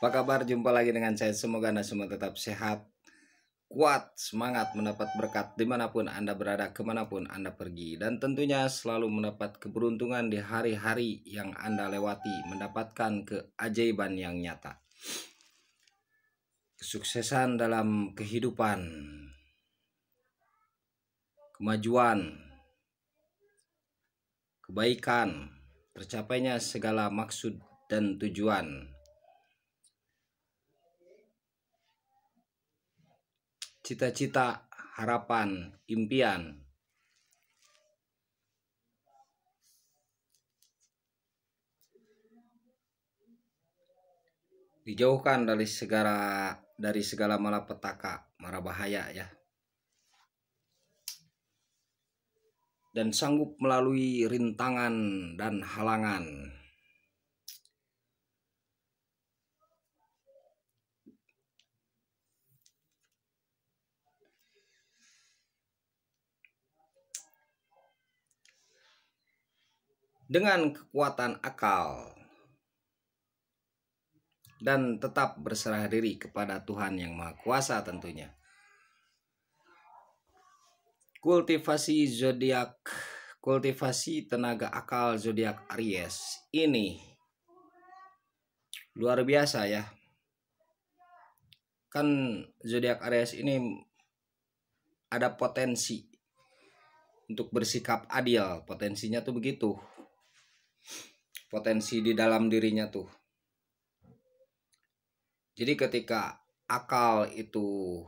Apa kabar? Jumpa lagi dengan saya. Semoga Anda semua tetap sehat, kuat, semangat, mendapat berkat dimanapun Anda berada, kemanapun Anda pergi. Dan tentunya selalu mendapat keberuntungan di hari-hari yang Anda lewati, mendapatkan keajaiban yang nyata. Kesuksesan dalam kehidupan, kemajuan, kebaikan, tercapainya segala maksud dan tujuan cita-cita, harapan, impian. Dijauhkan dari segala dari segala malapetaka, mara bahaya ya. Dan sanggup melalui rintangan dan halangan. dengan kekuatan akal dan tetap berserah diri kepada Tuhan yang Maha Kuasa tentunya. Kultivasi zodiak kultivasi tenaga akal zodiak Aries ini luar biasa ya. Kan zodiak Aries ini ada potensi untuk bersikap adil, potensinya tuh begitu potensi di dalam dirinya tuh. Jadi ketika akal itu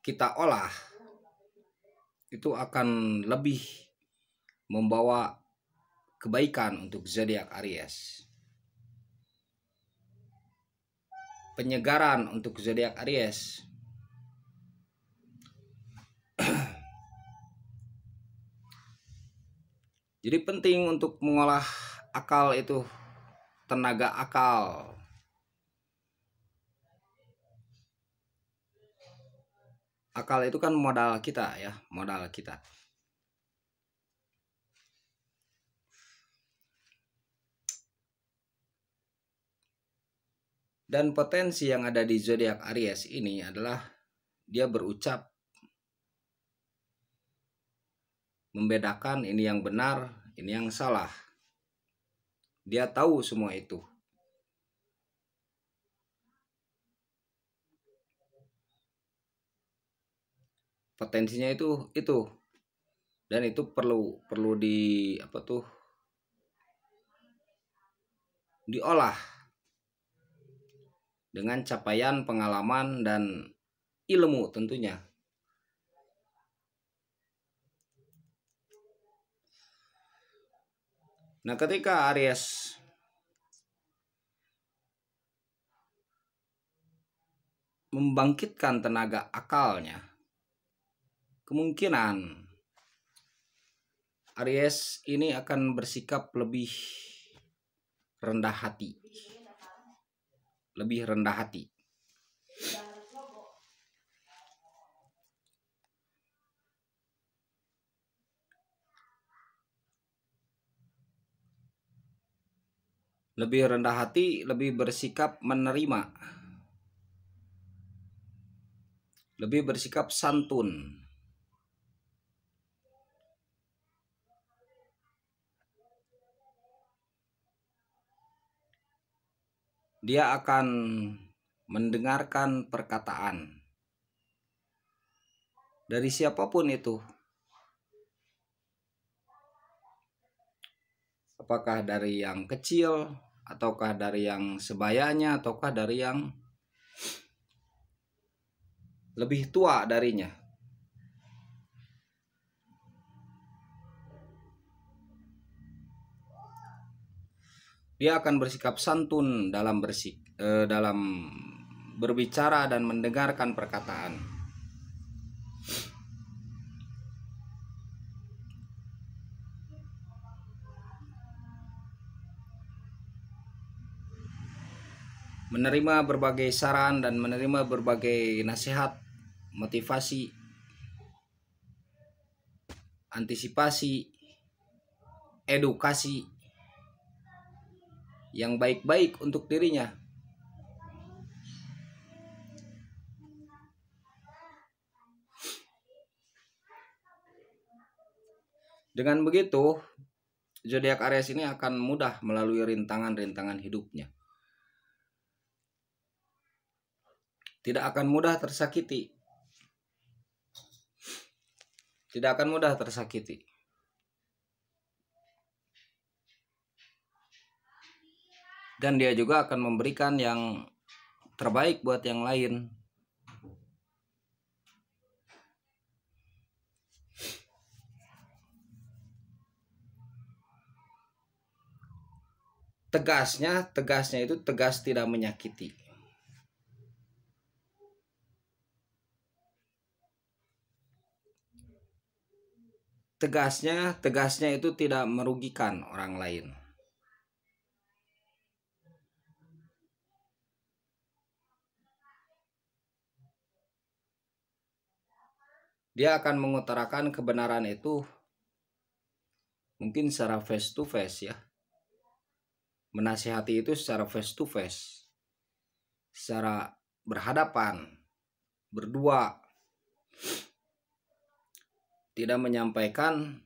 kita olah itu akan lebih membawa kebaikan untuk zodiak Aries. Penyegaran untuk zodiak Aries. Jadi penting untuk mengolah akal itu tenaga akal. Akal itu kan modal kita ya, modal kita. Dan potensi yang ada di zodiak Aries ini adalah dia berucap membedakan ini yang benar, ini yang salah. Dia tahu semua itu. Potensinya itu itu. Dan itu perlu perlu di apa tuh? diolah dengan capaian pengalaman dan ilmu tentunya Nah, ketika Aries membangkitkan tenaga akalnya, kemungkinan Aries ini akan bersikap lebih rendah hati. Lebih rendah hati. lebih rendah hati, lebih bersikap menerima, lebih bersikap santun. Dia akan mendengarkan perkataan dari siapapun itu, apakah dari yang kecil ataukah dari yang sebayanya ataukah dari yang lebih tua darinya dia akan bersikap santun dalam bersik eh, dalam berbicara dan mendengarkan perkataan menerima berbagai saran dan menerima berbagai nasihat, motivasi, antisipasi, edukasi yang baik-baik untuk dirinya. Dengan begitu, zodiak Aries ini akan mudah melalui rintangan-rintangan hidupnya. tidak akan mudah tersakiti. Tidak akan mudah tersakiti. Dan dia juga akan memberikan yang terbaik buat yang lain. Tegasnya, tegasnya itu tegas tidak menyakiti. tegasnya tegasnya itu tidak merugikan orang lain dia akan mengutarakan kebenaran itu mungkin secara face to face ya menasihati itu secara face to face secara berhadapan berdua tidak menyampaikan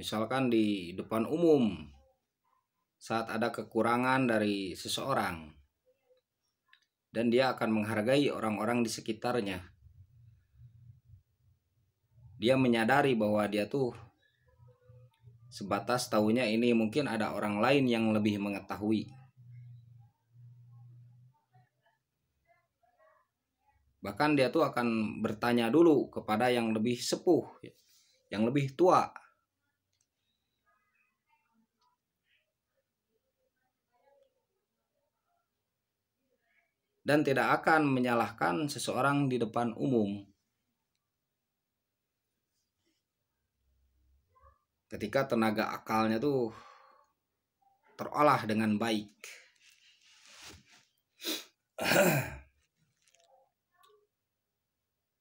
misalkan di depan umum saat ada kekurangan dari seseorang dan dia akan menghargai orang-orang di sekitarnya dia menyadari bahwa dia tuh sebatas tahunya ini mungkin ada orang lain yang lebih mengetahui bahkan dia tuh akan bertanya dulu kepada yang lebih sepuh ya yang lebih tua. Dan tidak akan menyalahkan seseorang di depan umum. Ketika tenaga akalnya tuh terolah dengan baik.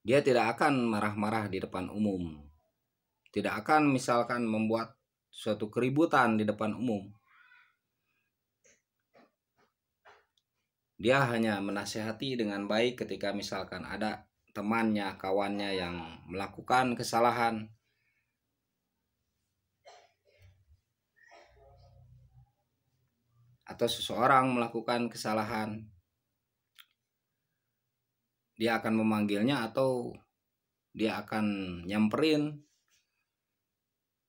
Dia tidak akan marah-marah di depan umum tidak akan misalkan membuat suatu keributan di depan umum. Dia hanya menasehati dengan baik ketika misalkan ada temannya, kawannya yang melakukan kesalahan, atau seseorang melakukan kesalahan, dia akan memanggilnya atau dia akan nyamperin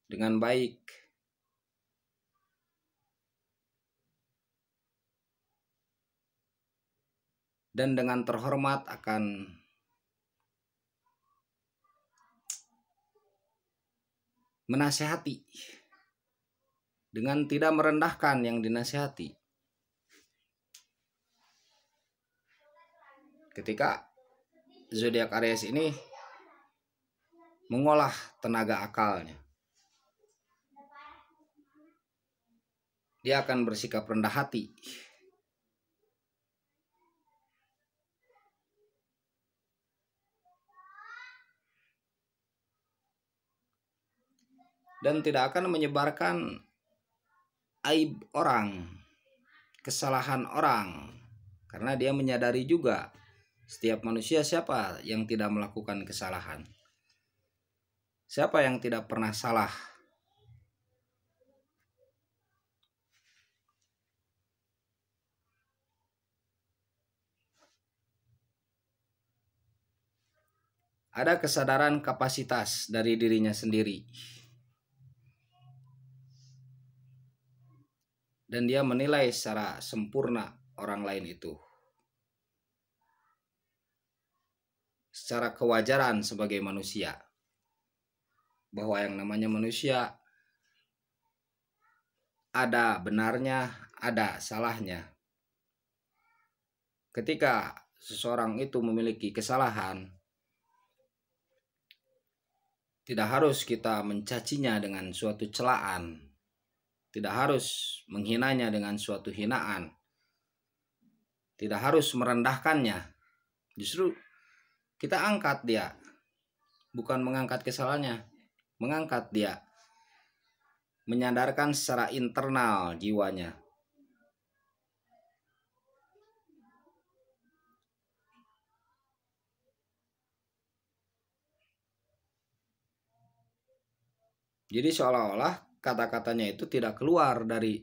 dengan baik. Dan dengan terhormat akan menasehati dengan tidak merendahkan yang dinasehati. Ketika zodiak Aries ini mengolah tenaga akalnya dia akan bersikap rendah hati. Dan tidak akan menyebarkan aib orang, kesalahan orang, karena dia menyadari juga setiap manusia siapa yang tidak melakukan kesalahan. Siapa yang tidak pernah salah? ada kesadaran kapasitas dari dirinya sendiri. Dan dia menilai secara sempurna orang lain itu. Secara kewajaran sebagai manusia. Bahwa yang namanya manusia ada benarnya, ada salahnya. Ketika seseorang itu memiliki kesalahan, tidak harus kita mencacinya dengan suatu celaan. Tidak harus menghinanya dengan suatu hinaan. Tidak harus merendahkannya. Justru kita angkat dia. Bukan mengangkat kesalahannya, mengangkat dia. Menyadarkan secara internal jiwanya, Jadi seolah-olah kata-katanya itu tidak keluar dari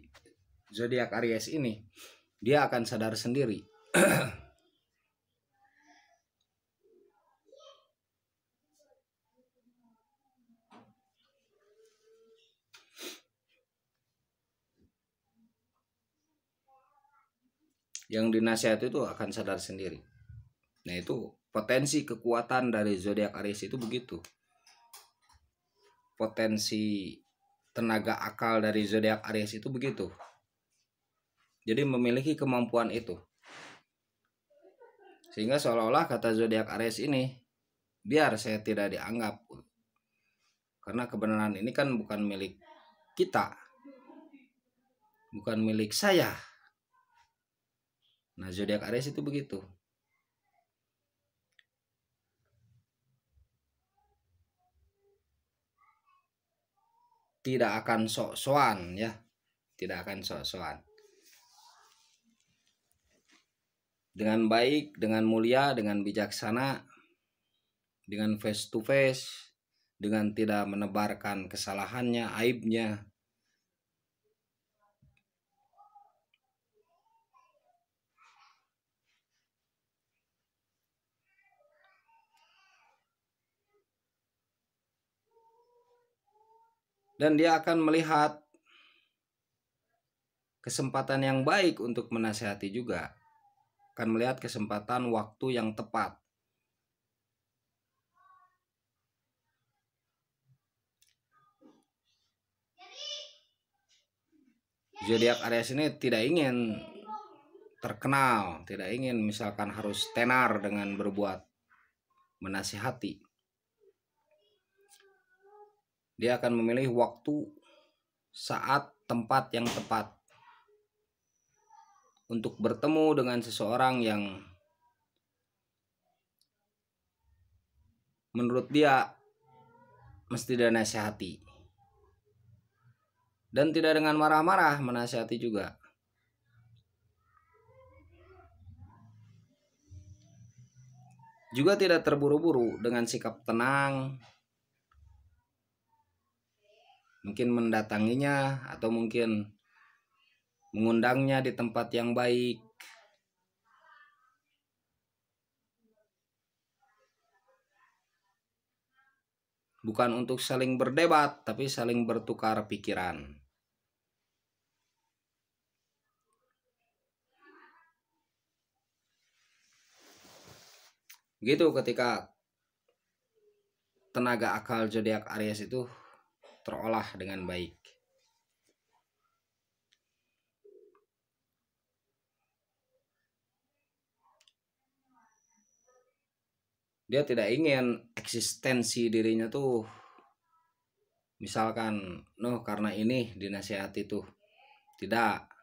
zodiak Aries ini. Dia akan sadar sendiri. yang dinasihat itu akan sadar sendiri. Nah itu potensi kekuatan dari zodiak Aries itu begitu potensi tenaga akal dari zodiak Aries itu begitu. Jadi memiliki kemampuan itu. Sehingga seolah-olah kata zodiak Aries ini biar saya tidak dianggap. Karena kebenaran ini kan bukan milik kita. Bukan milik saya. Nah, zodiak Aries itu begitu. tidak akan sok soan ya tidak akan sok soan dengan baik dengan mulia dengan bijaksana dengan face to face dengan tidak menebarkan kesalahannya aibnya dan dia akan melihat kesempatan yang baik untuk menasehati juga akan melihat kesempatan waktu yang tepat zodiak Aries ini tidak ingin terkenal, tidak ingin misalkan harus tenar dengan berbuat menasihati dia akan memilih waktu saat tempat yang tepat untuk bertemu dengan seseorang yang menurut dia mesti nasihati dan tidak dengan marah-marah menasihati juga juga tidak terburu-buru dengan sikap tenang mungkin mendatanginya atau mungkin mengundangnya di tempat yang baik bukan untuk saling berdebat tapi saling bertukar pikiran gitu ketika tenaga akal zodiak Aries itu terolah dengan baik. Dia tidak ingin eksistensi dirinya tuh misalkan noh karena ini dinasehati tuh. Tidak.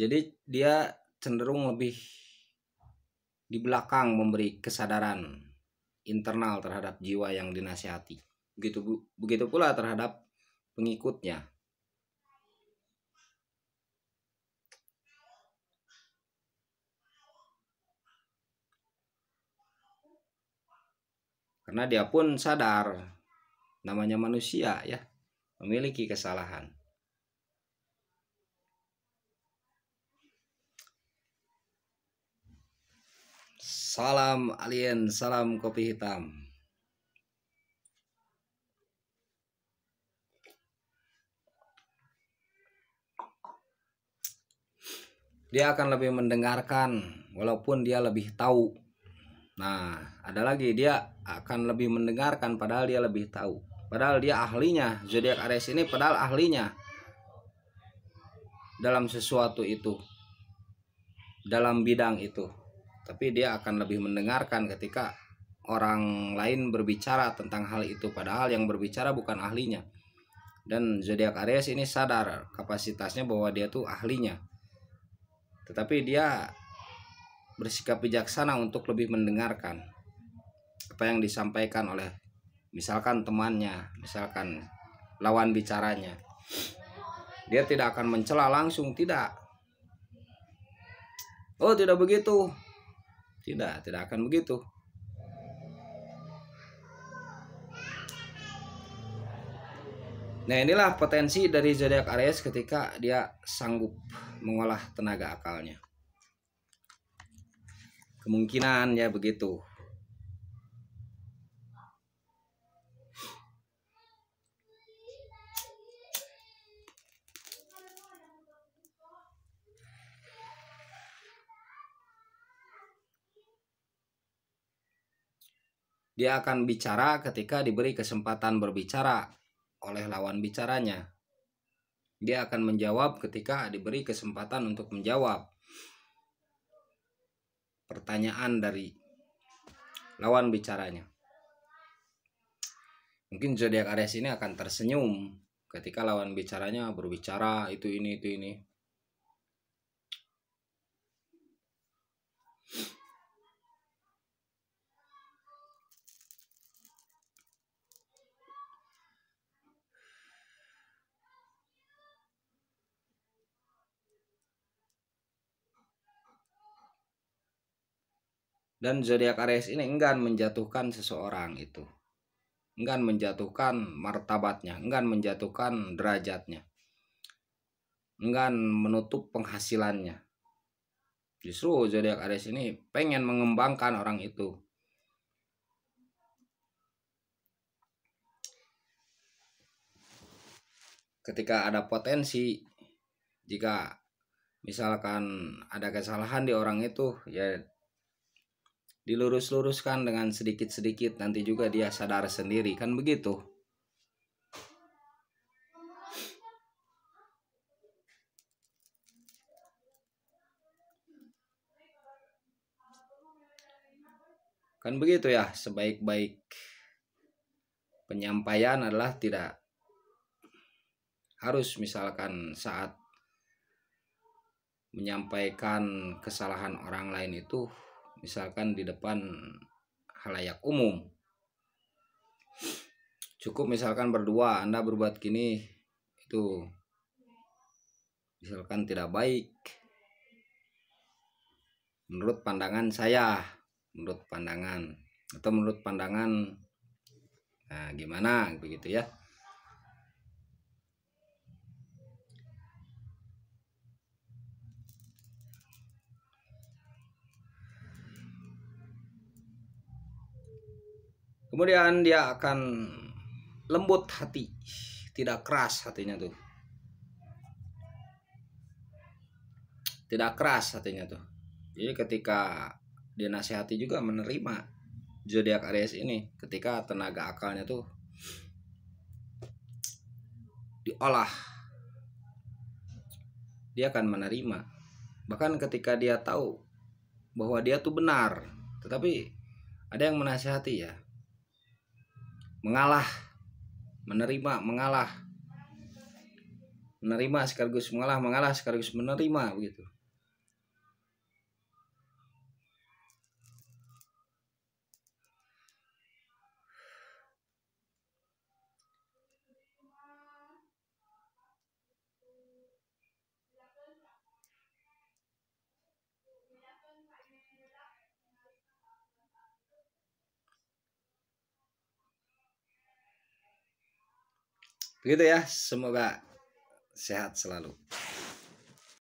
Jadi dia cenderung lebih di belakang memberi kesadaran internal terhadap jiwa yang dinasihati. Begitu begitu pula terhadap pengikutnya. Karena dia pun sadar namanya manusia ya, memiliki kesalahan. Salam alien, salam kopi hitam. Dia akan lebih mendengarkan walaupun dia lebih tahu. Nah, ada lagi dia akan lebih mendengarkan padahal dia lebih tahu. Padahal dia ahlinya, zodiak Aries ini padahal ahlinya dalam sesuatu itu. Dalam bidang itu tapi dia akan lebih mendengarkan ketika orang lain berbicara tentang hal itu padahal yang berbicara bukan ahlinya dan zodiak Aries ini sadar kapasitasnya bahwa dia tuh ahlinya tetapi dia bersikap bijaksana untuk lebih mendengarkan apa yang disampaikan oleh misalkan temannya misalkan lawan bicaranya dia tidak akan mencela langsung tidak oh tidak begitu tidak, tidak akan begitu. Nah inilah potensi dari zodiak Aries ketika dia sanggup mengolah tenaga akalnya. Kemungkinan ya begitu. Dia akan bicara ketika diberi kesempatan berbicara oleh lawan bicaranya. Dia akan menjawab ketika diberi kesempatan untuk menjawab pertanyaan dari lawan bicaranya. Mungkin zodiak Aries ini akan tersenyum ketika lawan bicaranya berbicara itu ini itu ini. Dan zodiak Aries ini enggan menjatuhkan seseorang itu. Enggan menjatuhkan martabatnya, enggan menjatuhkan derajatnya. Enggan menutup penghasilannya. Justru zodiak Aries ini pengen mengembangkan orang itu. Ketika ada potensi, jika misalkan ada kesalahan di orang itu, ya dilurus-luruskan dengan sedikit-sedikit nanti juga dia sadar sendiri kan begitu kan begitu ya sebaik-baik penyampaian adalah tidak harus misalkan saat menyampaikan kesalahan orang lain itu misalkan di depan halayak umum cukup misalkan berdua anda berbuat gini itu misalkan tidak baik menurut pandangan saya menurut pandangan atau menurut pandangan nah gimana begitu ya kemudian dia akan lembut hati tidak keras hatinya tuh tidak keras hatinya tuh jadi ketika dia nasihati juga menerima zodiak Aries ini ketika tenaga akalnya tuh diolah dia akan menerima bahkan ketika dia tahu bahwa dia tuh benar tetapi ada yang menasihati ya mengalah, menerima, mengalah, menerima sekaligus mengalah, mengalah sekaligus menerima begitu. Begitu ya, semoga sehat selalu.